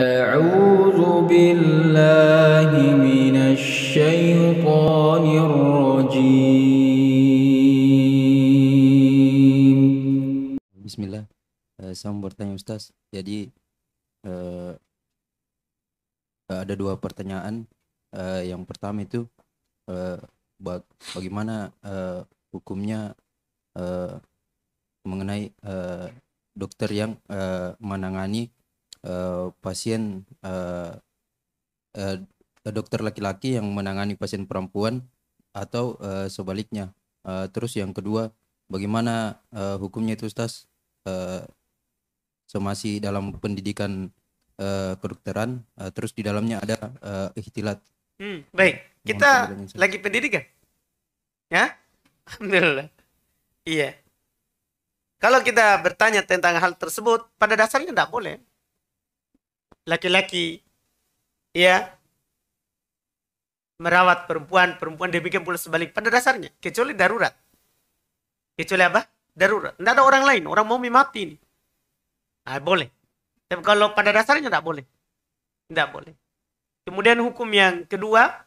أعوذ بالله من الشيطان الرجيم بسم الله eh, saya mau bertanya Ustaz jadi eh, ada dua pertanyaan eh, yang pertama itu bagaimana hukumnya mengenai dokter yang menangani Eh, pasien uh, uh, dokter laki-laki yang menangani pasien perempuan atau uh, sebaliknya. Uh, terus yang kedua, bagaimana uh, hukumnya itu Ustaz uh, somasi dalam pendidikan uh, kedokteran uh, terus di dalamnya ada uh, ikhtilat. Hmm, baik. Kita lagi pendidikan. Ya? Alhamdulillah. Iya. Kalau kita bertanya tentang hal tersebut, pada dasarnya tidak boleh laki-laki ya merawat perempuan, perempuan demikian pula sebalik pada dasarnya, kecuali darurat. Kecuali apa? Darurat. Tidak ada orang lain, orang mau mati ini. Nah, boleh. Tapi kalau pada dasarnya tidak boleh. Tidak boleh. Kemudian hukum yang kedua,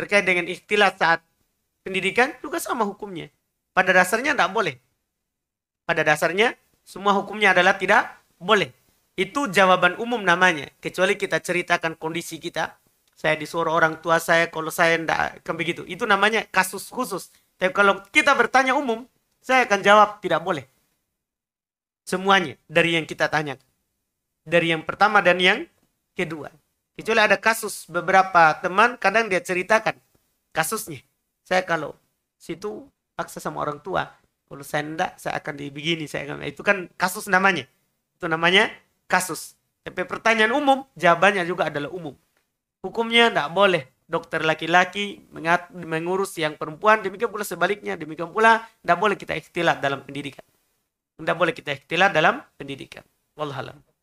terkait dengan ikhtilat saat pendidikan, juga sama hukumnya. Pada dasarnya tidak boleh. Pada dasarnya, semua hukumnya adalah tidak boleh. Itu jawaban umum namanya. Kecuali kita ceritakan kondisi kita. Saya disuruh orang tua saya kalau saya tidak kan begitu. Itu namanya kasus khusus. Tapi kalau kita bertanya umum, saya akan jawab tidak boleh. Semuanya dari yang kita tanya. Dari yang pertama dan yang kedua. Kecuali ada kasus beberapa teman kadang dia ceritakan kasusnya. Saya kalau situ paksa sama orang tua. Kalau saya enggak, saya akan dibegini. Saya akan, itu kan kasus namanya. Itu namanya kasus. Tapi pertanyaan umum, jawabannya juga adalah umum. Hukumnya tidak boleh dokter laki-laki mengurus yang perempuan, demikian pula sebaliknya, demikian pula tidak boleh kita ikhtilat dalam pendidikan. Tidak boleh kita ikhtilat dalam pendidikan. Wallahualam.